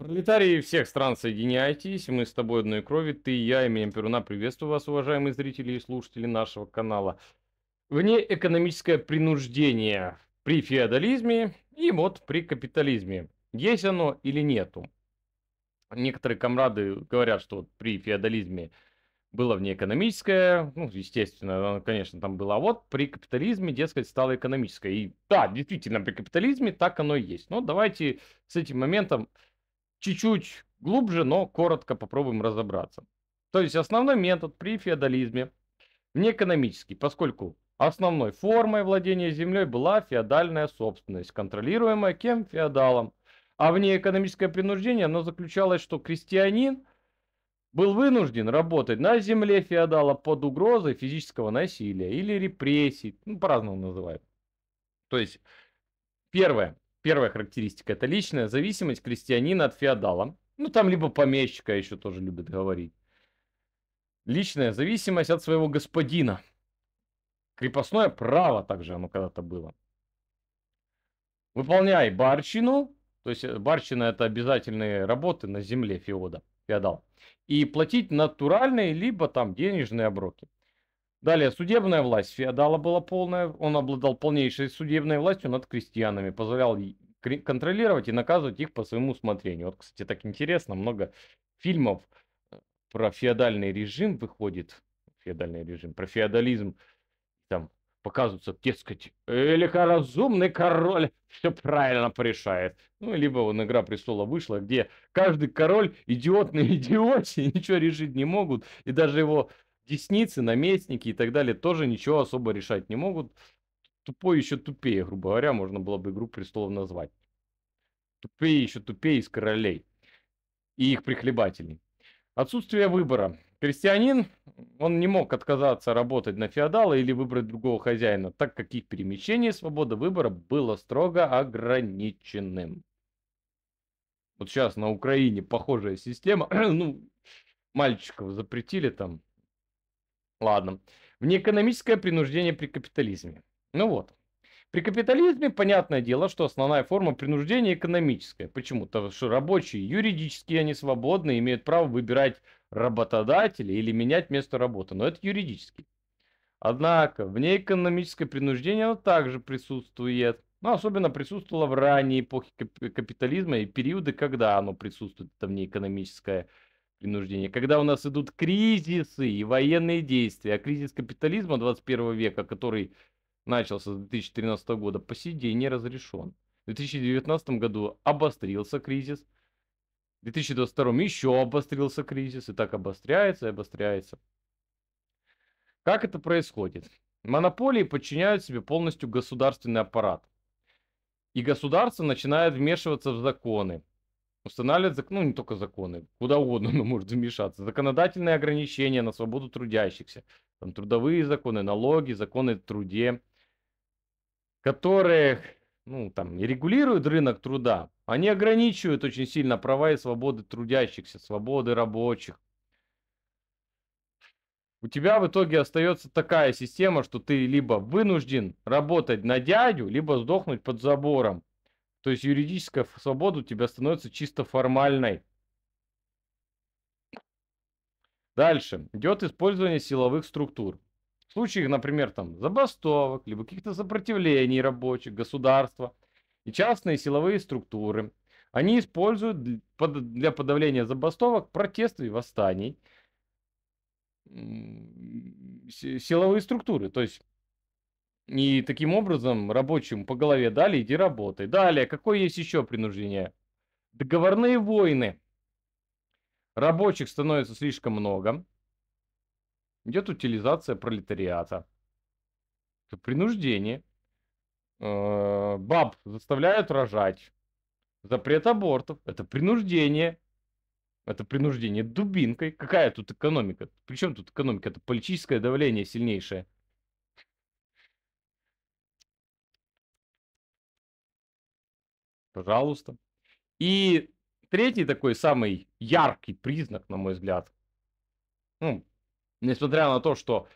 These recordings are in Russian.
Пролетарии всех стран, соединяйтесь, мы с тобой одной крови, ты и я, имеем Перуна, приветствую вас, уважаемые зрители и слушатели нашего канала. Вне экономическое принуждение при феодализме и вот при капитализме. Есть оно или нету? Некоторые комрады говорят, что вот при феодализме было внеэкономическое, ну, естественно, конечно, там было, а вот при капитализме, дескать, стало экономическое. И да, действительно, при капитализме так оно и есть. Но давайте с этим моментом чуть-чуть глубже, но коротко попробуем разобраться. То есть основной метод при феодализме не экономический, поскольку основной формой владения землей была феодальная собственность, контролируемая кем? Феодалом. А вне экономическое принуждение оно заключалось, что крестьянин был вынужден работать на земле феодала под угрозой физического насилия или репрессий, ну, по-разному называют. То есть, первое, Первая характеристика – это личная зависимость крестьянина от феодала. Ну, там либо помещика еще тоже любят говорить. Личная зависимость от своего господина. Крепостное право также оно когда-то было. Выполняй барщину, то есть э, барщина это обязательные работы на земле феода, феодал. И платить натуральные, либо там денежные оброки. Далее, судебная власть феодала была полная. Он обладал полнейшей судебной властью над крестьянами, позволял контролировать и наказывать их по своему усмотрению. Вот, кстати, так интересно, много фильмов э, про феодальный режим выходит. Феодальный режим, про феодализм. Там показываются, дескать, великоразумный король все правильно порешает. Ну, либо вон «Игра престола» вышла, где каждый король идиот на идиоте, ничего решить не могут, и даже его Десницы, наместники и так далее тоже ничего особо решать не могут. Тупой еще тупее, грубо говоря, можно было бы «Игру престолов» назвать. Тупее еще тупее из королей и их прихлебателей. Отсутствие выбора. Крестьянин, он не мог отказаться работать на феодала или выбрать другого хозяина, так как их перемещение свобода выбора было строго ограниченным. Вот сейчас на Украине похожая система. ну, мальчиков запретили там Ладно. Внеэкономическое принуждение при капитализме. Ну вот. При капитализме понятное дело, что основная форма принуждения экономическая. почему Потому что рабочие юридически они свободны, имеют право выбирать работодателя или менять место работы. Но это юридически. Однако внеэкономическое принуждение оно также присутствует. Ну особенно присутствовало в ранней эпохе капитализма и периоды, когда оно присутствует, это внеэкономическое принуждения. Когда у нас идут кризисы и военные действия, а кризис капитализма 21 века, который начался с 2013 года, по сей день не разрешен. В 2019 году обострился кризис, в 2022 еще обострился кризис, и так обостряется и обостряется. Как это происходит? Монополии подчиняют себе полностью государственный аппарат. И государство начинает вмешиваться в законы, устанавливает, зак... ну не только законы, куда угодно оно может вмешаться, законодательные ограничения на свободу трудящихся, там трудовые законы, налоги, законы о труде, которые ну, там, регулируют рынок труда, они ограничивают очень сильно права и свободы трудящихся, свободы рабочих. У тебя в итоге остается такая система, что ты либо вынужден работать на дядю, либо сдохнуть под забором. То есть юридическая свобода у тебя становится чисто формальной. Дальше. Идет использование силовых структур. В случае, например, там, забастовок, либо каких-то сопротивлений рабочих, государства и частные силовые структуры. Они используют для подавления забастовок, протестов и восстаний силовые структуры. То есть и таким образом рабочим по голове дали, иди работай. Далее, какое есть еще принуждение? Договорные войны. Рабочих становится слишком много. Идет утилизация пролетариата. Это принуждение. Э, баб заставляют рожать. Запрет абортов. Это принуждение. Это принуждение дубинкой. Какая тут экономика? Причем тут экономика? Это политическое давление сильнейшее. Пожалуйста. И третий такой самый яркий признак, на мой взгляд, ну, несмотря на то, что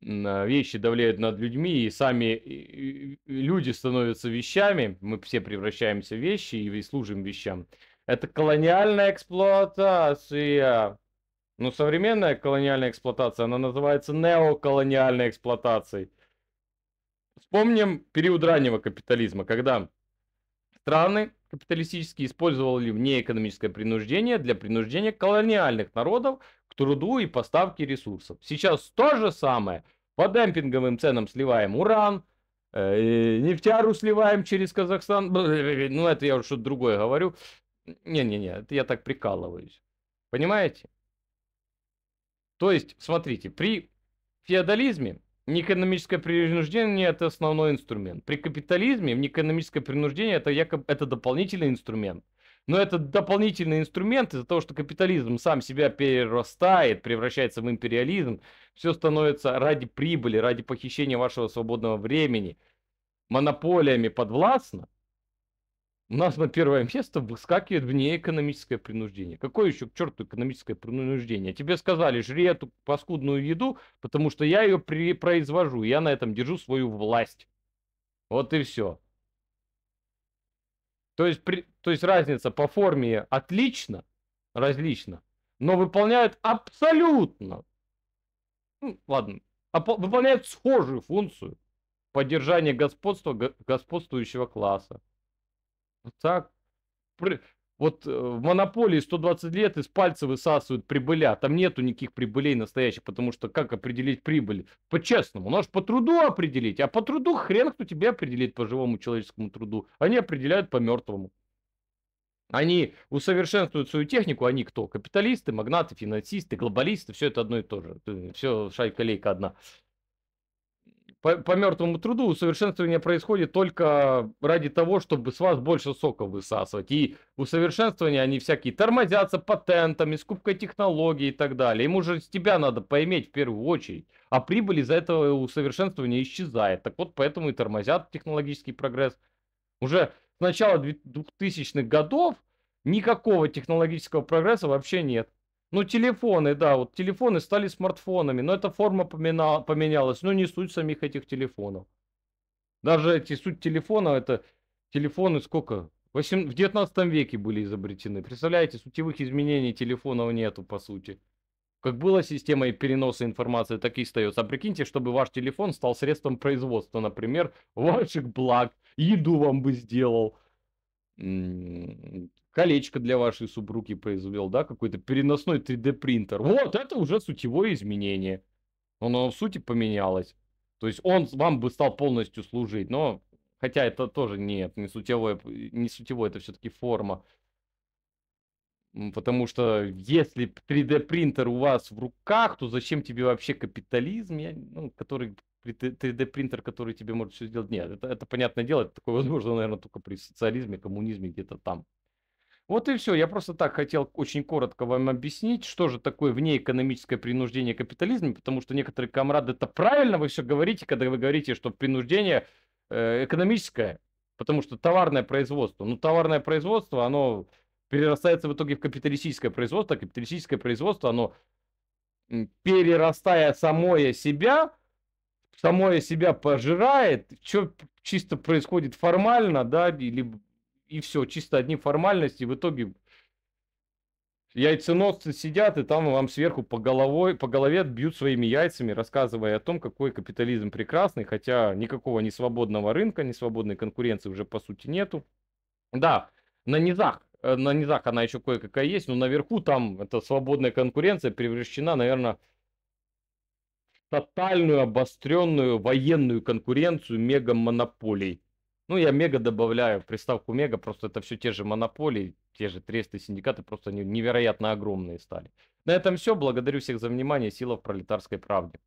вещи давляют над людьми, и сами люди становятся вещами, мы все превращаемся в вещи и служим вещам. Это колониальная эксплуатация. Ну, современная колониальная эксплуатация, она называется неоколониальной эксплуатацией. Вспомним период раннего капитализма, когда страны капиталистические использовали внеэкономическое принуждение для принуждения колониальных народов к труду и поставке ресурсов. Сейчас то же самое. По демпинговым ценам сливаем уран, э, нефтяру сливаем через Казахстан. Э, э, ну, это я уже что-то другое говорю. Не-не-не, это я так прикалываюсь. Понимаете? То есть, смотрите, при феодализме Неэкономическое принуждение – это основной инструмент. При капитализме неэкономическое принуждение – это якобы это дополнительный инструмент. Но это дополнительный инструмент из-за того, что капитализм сам себя перерастает, превращается в империализм. Все становится ради прибыли, ради похищения вашего свободного времени. Монополиями подвластно – у нас на первое место выскакивает вне экономическое принуждение. Какое еще к черту экономическое принуждение? Тебе сказали, жри эту паскудную еду, потому что я ее при- произвожу, я на этом держу свою власть. Вот и все. То есть, при, то есть разница по форме отлично, различно, но выполняют абсолютно, ну, ладно, оп- выполняют схожую функцию поддержания господства господствующего класса. Так, вот э, в монополии 120 лет из пальца высасывают прибыля. Там нету никаких прибылей настоящих, потому что как определить прибыль? По-честному, можешь ну, по труду определить, а по труду хрен кто тебе определит по живому человеческому труду. Они определяют по мертвому. Они усовершенствуют свою технику, они кто? Капиталисты, магнаты, финансисты, глобалисты, все это одно и то же. Э, все шайка-лейка одна по, по мертвому труду усовершенствование происходит только ради того, чтобы с вас больше сока высасывать. И усовершенствования, они всякие тормозятся патентами, скупкой технологий и так далее. Ему же с тебя надо поиметь в первую очередь. А прибыль из-за этого усовершенствования исчезает. Так вот, поэтому и тормозят технологический прогресс. Уже с начала 2000-х годов никакого технологического прогресса вообще нет. Ну, телефоны, да, вот телефоны стали смартфонами, но эта форма помена... поменялась, но не суть самих этих телефонов. Даже эти суть телефона, это телефоны сколько? 8... В 19 веке были изобретены. Представляете, сутевых изменений телефонов нету, по сути. Как была система переноса информации, так и остается. А прикиньте, чтобы ваш телефон стал средством производства, например, ваших благ, еду вам бы сделал, колечко для вашей супруги произвел, да, какой-то переносной 3D принтер. Вот это уже сутевое изменение. Оно в сути поменялось. То есть он вам бы стал полностью служить, но хотя это тоже нет, не сутевое, э, не сутевое, это все-таки форма. Потому что если 3D принтер у вас в руках, то зачем тебе вообще капитализм, я, ну, который 3D принтер, который тебе может все сделать. Нет, это, это понятное дело, это такое возможно, наверное, только при социализме, коммунизме, где-то там. Вот и все. Я просто так хотел очень коротко вам объяснить, что же такое внеэкономическое принуждение капитализма, потому что некоторые комрады, это правильно вы все говорите, когда вы говорите, что принуждение э, экономическое, потому что товарное производство. Ну, товарное производство, оно перерастается в итоге в капиталистическое производство, а капиталистическое производство, оно перерастая самое себя, самое себя пожирает, что чисто происходит формально, да, или и все, чисто одни формальности, в итоге яйценосцы сидят и там вам сверху по, головой, по голове бьют своими яйцами, рассказывая о том, какой капитализм прекрасный, хотя никакого не свободного рынка, не свободной конкуренции уже по сути нету. Да, на низах э, на низах она еще кое-какая есть, но наверху там эта свободная конкуренция превращена, наверное, тотальную обостренную военную конкуренцию мега-монополий. Ну, я мега добавляю, приставку мега, просто это все те же монополии, те же тресты, синдикаты, просто они невероятно огромные стали. На этом все. Благодарю всех за внимание. Сила в пролетарской правде.